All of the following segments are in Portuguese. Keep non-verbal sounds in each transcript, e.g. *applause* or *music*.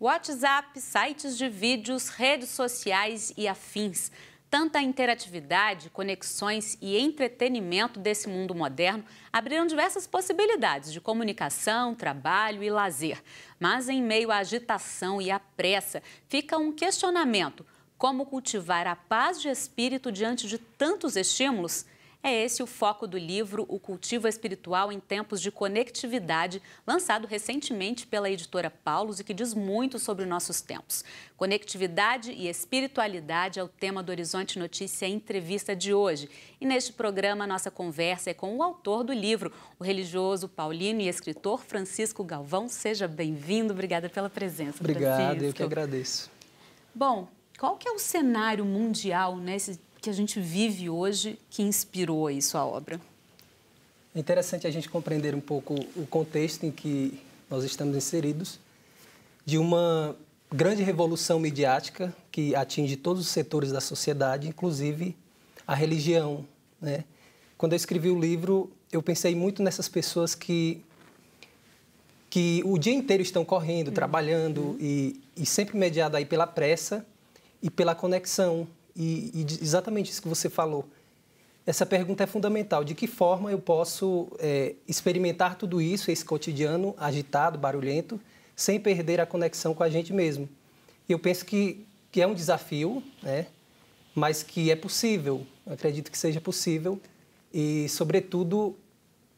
WhatsApp, sites de vídeos, redes sociais e afins. Tanta interatividade, conexões e entretenimento desse mundo moderno abriram diversas possibilidades de comunicação, trabalho e lazer. Mas em meio à agitação e à pressa, fica um questionamento: como cultivar a paz de espírito diante de tantos estímulos? É esse o foco do livro O Cultivo Espiritual em Tempos de Conectividade, lançado recentemente pela editora Paulus e que diz muito sobre nossos tempos. Conectividade e espiritualidade é o tema do Horizonte Notícia Entrevista de hoje. E neste programa, nossa conversa é com o autor do livro, o religioso paulino e escritor Francisco Galvão. Seja bem-vindo, obrigada pela presença. Obrigado, Francisco. eu que agradeço. Bom, qual que é o cenário mundial nesse que a gente vive hoje que inspirou aí sua obra? É interessante a gente compreender um pouco o contexto em que nós estamos inseridos, de uma grande revolução midiática que atinge todos os setores da sociedade, inclusive a religião. Né? Quando eu escrevi o livro, eu pensei muito nessas pessoas que que o dia inteiro estão correndo, uhum. trabalhando uhum. E, e sempre mediado aí pela pressa e pela conexão e, e exatamente isso que você falou. Essa pergunta é fundamental. De que forma eu posso é, experimentar tudo isso, esse cotidiano agitado, barulhento, sem perder a conexão com a gente mesmo? Eu penso que, que é um desafio, né? mas que é possível. Eu acredito que seja possível. E, sobretudo,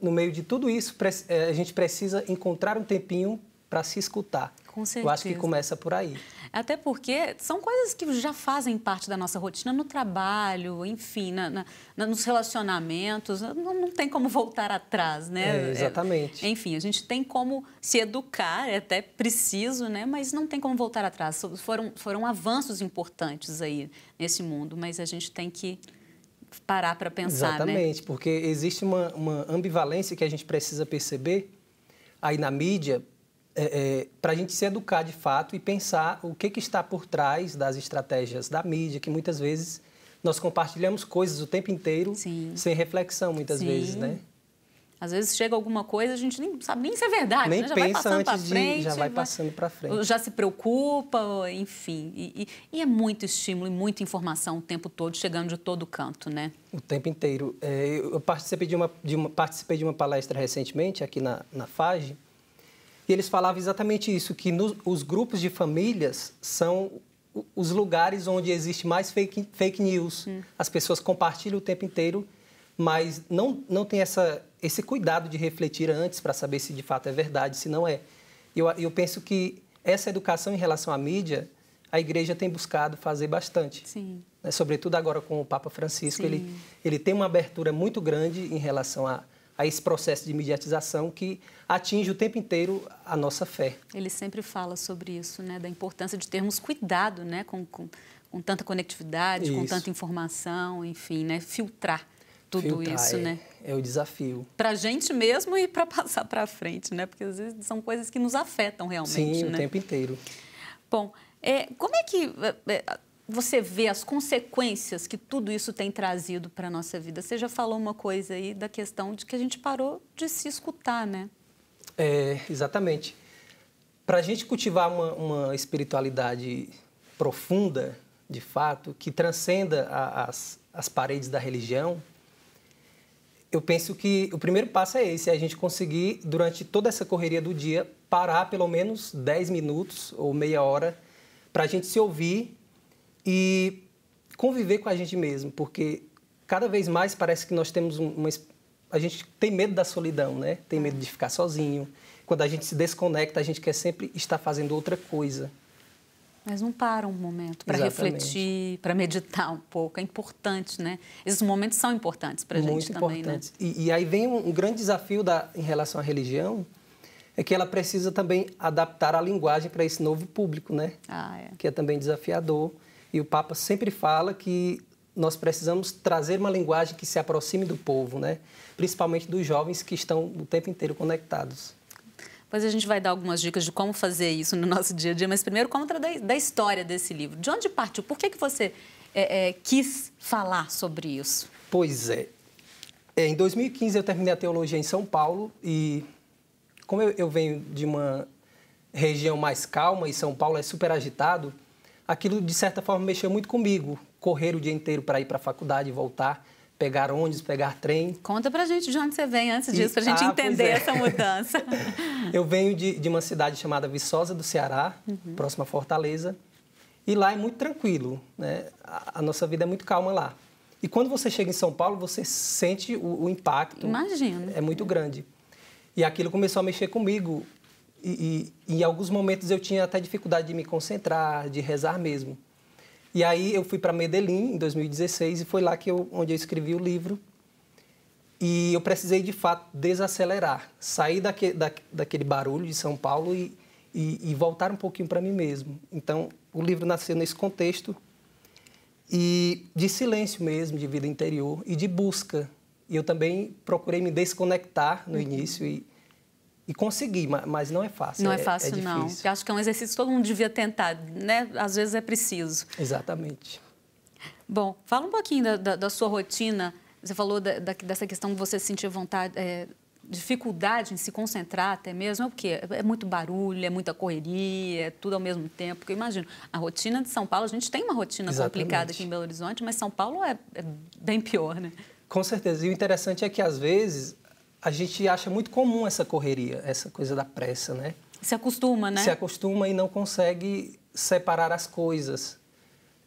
no meio de tudo isso, é, a gente precisa encontrar um tempinho para se escutar. Com certeza. Eu acho que começa por aí. Até porque são coisas que já fazem parte da nossa rotina no trabalho, enfim, na, na, nos relacionamentos. Não, não, tem como voltar atrás, né? É, exatamente. É, enfim, a gente tem como se educar, é até preciso, né? Mas não tem como voltar atrás. Foram, foram avanços importantes aí nesse mundo, mas a gente tem que parar para pensar, né? Exatamente, né? porque existe uma, uma ambivalência que a gente precisa perceber aí na mídia é, é, para a gente se educar de fato e pensar o que, que está por trás das estratégias da mídia, que muitas vezes nós compartilhamos coisas o tempo inteiro Sim. sem reflexão, muitas Sim. vezes, né? Às vezes chega alguma coisa, a gente nem sabe nem se é verdade, nem né? já pensa vai antes frente, de, já vai passando para frente. Já se preocupa, enfim. E, e, e, é muito estímulo e muita informação o tempo todo, chegando de todo canto, né? O tempo inteiro. É, eu participei de uma, de uma, participei de uma palestra recentemente aqui na, na FAGE, e eles falavam exatamente isso, que os grupos de famílias são os lugares onde existe mais fake, fake news. Hum. As pessoas compartilham o tempo inteiro, mas não, não tem essa, esse cuidado de refletir antes para saber se de fato é verdade, se não é. Eu, eu penso que essa educação em relação à mídia, a igreja tem buscado fazer bastante. Sim. Né, sobretudo agora com o Papa Francisco, ele, ele tem uma abertura muito grande em relação a a esse processo de mediatização que atinge o tempo inteiro a nossa fé. Ele sempre fala sobre isso, né, da importância de termos cuidado, né, com, com, com tanta conectividade, isso. com tanta informação, enfim, né, filtrar tudo filtrar, isso, é, né? É o desafio. Para a gente mesmo e para *laughs* passar para frente, né? Porque às vezes são coisas que nos afetam realmente, Sim, né? o tempo inteiro. Bom, é, como é que é, é, você vê as consequências que tudo isso tem trazido para a nossa vida? Você já falou uma coisa aí da questão de que a gente parou de se escutar, né? É, exatamente. Para a gente cultivar uma, uma, espiritualidade profunda, de fato, que transcenda a, as, as paredes da religião, eu penso que o primeiro passo é esse, é a gente conseguir, durante toda essa correria do dia, parar pelo menos 10 minutos ou meia hora para a gente se ouvir e conviver com a gente mesmo, porque cada vez mais parece que nós temos uma. A gente tem medo da solidão, né? Tem medo de ficar sozinho. Quando a gente se desconecta, a gente quer sempre estar fazendo outra coisa. Mas não para um momento para refletir, para meditar um pouco. É importante, né? Esses momentos são importantes para a gente também, importantes. né? E, e aí vem um, um grande desafio da, em relação à religião, é que ela precisa também adaptar a linguagem para esse novo público, né? Ah, é. Que é também desafiador. E o Papa sempre fala que nós precisamos trazer uma linguagem que se aproxime do povo, né? principalmente dos jovens que estão o tempo inteiro conectados. Pois a gente vai dar algumas dicas de como fazer isso no nosso dia a dia, mas primeiro conta da, da história desse livro. De onde partiu? Por que, que você é, é, quis falar sobre isso? Pois é. é. Em 2015 eu terminei a teologia em São Paulo e como eu, eu venho de uma região mais calma e São Paulo é super agitado, aquilo de certa forma mexeu muito comigo. Correr o dia inteiro para ir para a faculdade, voltar, pegar ônibus, pegar trem. Conta para gente de onde você vem antes disso, para a gente ah, entender é. essa mudança. *laughs* eu venho de, de, uma cidade chamada Viçosa do Ceará, uhum. próxima a Fortaleza. E lá é muito tranquilo, né? A, a, nossa vida é muito calma lá. E quando você chega em São Paulo, você sente o, o impacto. Imagina. É muito grande. E aquilo começou a mexer comigo. E, e, em alguns momentos eu tinha até dificuldade de me concentrar, de rezar mesmo. E aí eu fui para Medellín em 2016 e foi lá que eu, onde eu escrevi o livro. E eu precisei de fato desacelerar, sair daque, da, daquele barulho de São Paulo e, e, e voltar um pouquinho para mim mesmo. Então o livro nasceu nesse contexto e de silêncio mesmo, de vida interior e de busca. E eu também procurei me desconectar no uhum. início e e conseguir, mas não é fácil. Não é, é, é fácil, é não. Eu acho que é um exercício que todo mundo devia tentar, né? Às vezes é preciso. Exatamente. Bom, fala um pouquinho da, da, da sua rotina. Você falou da, dessa questão que você sentia vontade, é, dificuldade em se concentrar até mesmo, é porque é, é muito barulho, é muita correria, é tudo ao mesmo tempo. Porque eu imagino, a rotina de São Paulo, a gente tem uma rotina Exatamente. complicada aqui em Belo Horizonte, mas São Paulo é, é bem pior, né? Com certeza. E o interessante é que, às vezes, a gente acha muito comum essa correria, essa coisa da pressa, né? Se acostuma, né? Se acostuma e não consegue separar as coisas.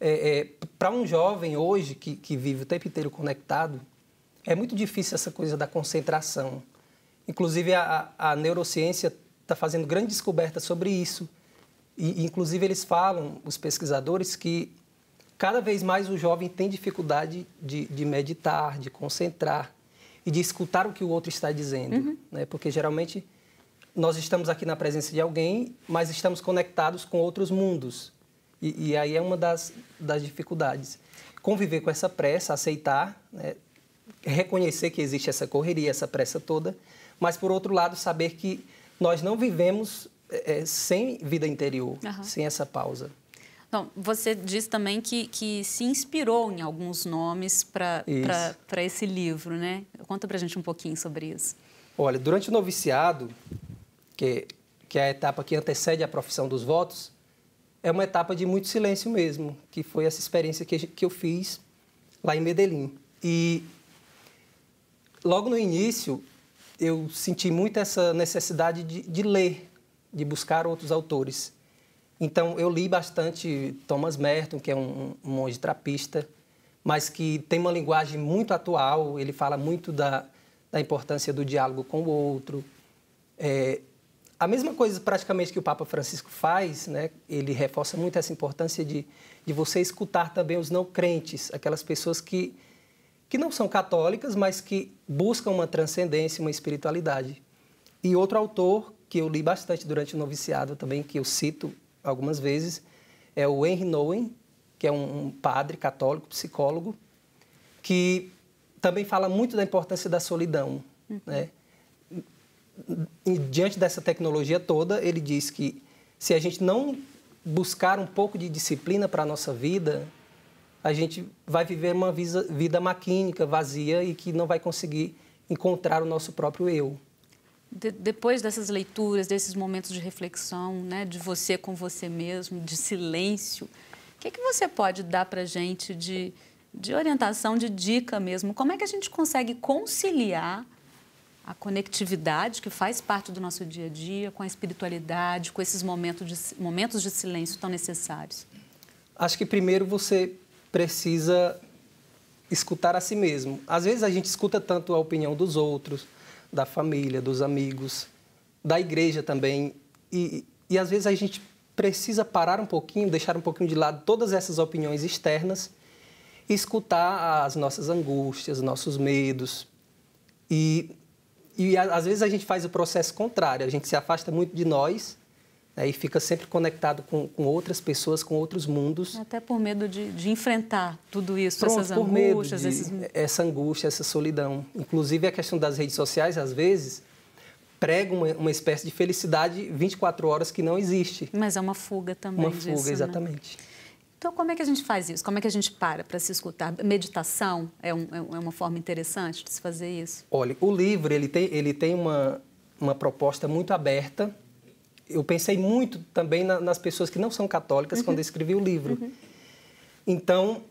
É, é, Para um jovem hoje que, que vive o tempo inteiro conectado, é muito difícil essa coisa da concentração. Inclusive, a, a neurociência está fazendo grande descoberta sobre isso. E, inclusive, eles falam, os pesquisadores, que cada vez mais o jovem tem dificuldade de, de meditar, de concentrar e de escutar o que o outro está dizendo. Uhum. Né? Porque geralmente nós estamos aqui na presença de alguém, mas estamos conectados com outros mundos. E, e aí é uma das, das dificuldades. Conviver com essa pressa, aceitar, né? reconhecer que existe essa correria, essa pressa toda, mas por outro lado, saber que nós não vivemos é, sem vida interior, uhum. sem essa pausa. Então, você diz também que, que se inspirou em alguns nomes para esse livro, né? Conta para a gente um pouquinho sobre isso. Olha, durante o noviciado, que, que é a etapa que antecede a profissão dos votos, é uma etapa de muito silêncio mesmo, que foi essa experiência que, que eu fiz lá em Medellín. E logo no início, eu senti muito essa necessidade de, de ler, de buscar outros autores. Então, eu li bastante Thomas Merton, que é um, um monge trapista, mas que tem uma linguagem muito atual, ele fala muito da, da importância do diálogo com o outro. É, a mesma coisa praticamente que o Papa Francisco faz, né? ele reforça muito essa importância de, de você escutar também os não crentes, aquelas pessoas que, que não são católicas, mas que buscam uma transcendência, uma espiritualidade. E outro autor que eu li bastante durante o noviciado também, que eu cito algumas vezes, é o Henry Nowen, que é um, padre católico, psicólogo, que também fala muito da importância da solidão. Uhum. Né? E, diante dessa tecnologia toda, ele diz que se a gente não buscar um pouco de disciplina para a nossa vida, a gente vai viver uma vida maquínica, vazia e que não vai conseguir encontrar o nosso próprio eu de, depois dessas leituras, desses momentos de reflexão, né, de você com você mesmo, de silêncio, o que, é que você pode dar para a gente de, de orientação, de dica mesmo? Como é que a gente consegue conciliar a conectividade que faz parte do nosso dia a dia com a espiritualidade, com esses momentos de, momentos de silêncio tão necessários? Acho que primeiro você precisa escutar a si mesmo. Às vezes a gente escuta tanto a opinião dos outros, da família, dos amigos, da igreja também. E, e às vezes a gente precisa parar um pouquinho, deixar um pouquinho de lado todas essas opiniões externas e escutar as nossas angústias, nossos medos. E, e às vezes a gente faz o processo contrário, a gente se afasta muito de nós né, e fica sempre conectado com, com, outras pessoas, com outros mundos. Até por medo de, de enfrentar tudo isso, Pronto, essas angústias. De, esses... Essa angústia, essa solidão. Inclusive, a questão das redes sociais, às vezes, prega uma, uma espécie de felicidade 24 horas que não existe. Mas é uma fuga também Uma disso, fuga, né? exatamente. Né? Então, como é que a gente faz isso? Como é que a gente para para se escutar? Meditação é, é, um, é, uma forma interessante de se fazer isso? Olha, o livro ele tem, ele tem uma, uma proposta muito aberta eu pensei muito também na, nas pessoas que não são católicas uhum. quando eu escrevi o livro. Uhum. Então,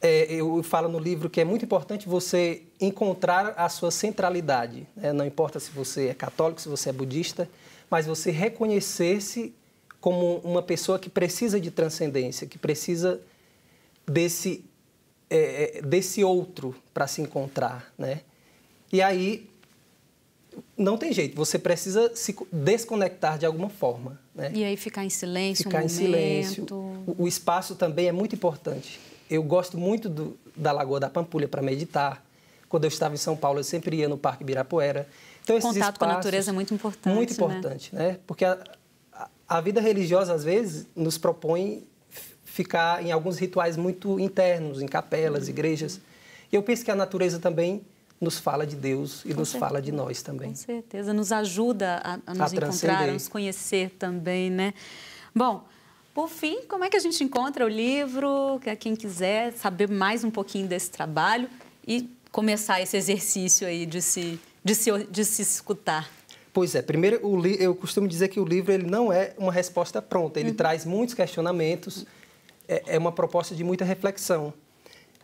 é, eu falo no livro que é muito importante você encontrar a sua centralidade. Né? Não importa se você é católico, se você é budista, mas você reconhecer-se como uma pessoa que precisa de transcendência, que precisa desse, é, é desse outro para se encontrar. Né? E aí não tem jeito, você precisa se desconectar de alguma forma. Né? E aí ficar em silêncio, ficar um em momento. silêncio. O, o, espaço também é muito importante. Eu gosto muito do, da Lagoa da Pampulha para meditar. Quando eu estava em São Paulo, eu sempre ia no Parque Birapuera. Então, esses Contato espaços, com a natureza é muito importante. Muito né? importante, né? né? Porque a, a vida religiosa, às vezes, nos propõe ficar em alguns rituais muito internos, em capelas, uhum. igrejas. Eu penso que a natureza também nos fala de Deus e Com nos certeza. fala de nós também. Com certeza, nos ajuda a, a nos a encontrar, a nos conhecer também, né? Bom, por fim, como é que a gente encontra o livro? É quem quiser saber mais um pouquinho desse trabalho e começar esse exercício aí de se, de se, de se escutar. Pois é, primeiro eu costumo dizer que o livro ele não é uma resposta pronta, ele uhum. traz muitos questionamentos, é, é uma proposta de muita reflexão.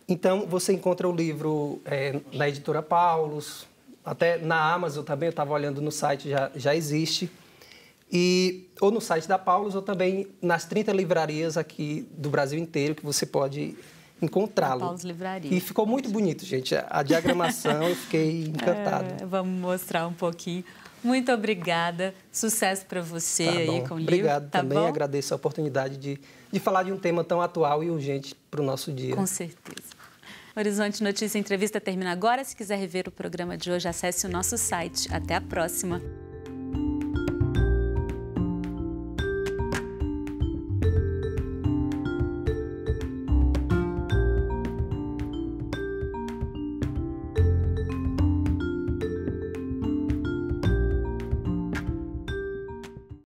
Então, você encontra o livro é, na editora Paulus, até na Amazon também, eu estava olhando no site, já, já existe. E, ou no site da Paulus, ou também nas 30 livrarias aqui do Brasil inteiro que você pode encontrá-lo. E ficou muito bonito, gente. A diagramação, eu fiquei *laughs* encantado. É, vamos mostrar um pouquinho. Muito obrigada. Sucesso para você tá aí com o livro. Obrigado tá também. Bom? Agradeço a oportunidade de, de falar de um tema tão atual e urgente para o nosso dia. Com certeza. Horizonte Notícia Entrevista termina agora. Se quiser rever o programa de hoje, acesse o nosso site. Até a próxima!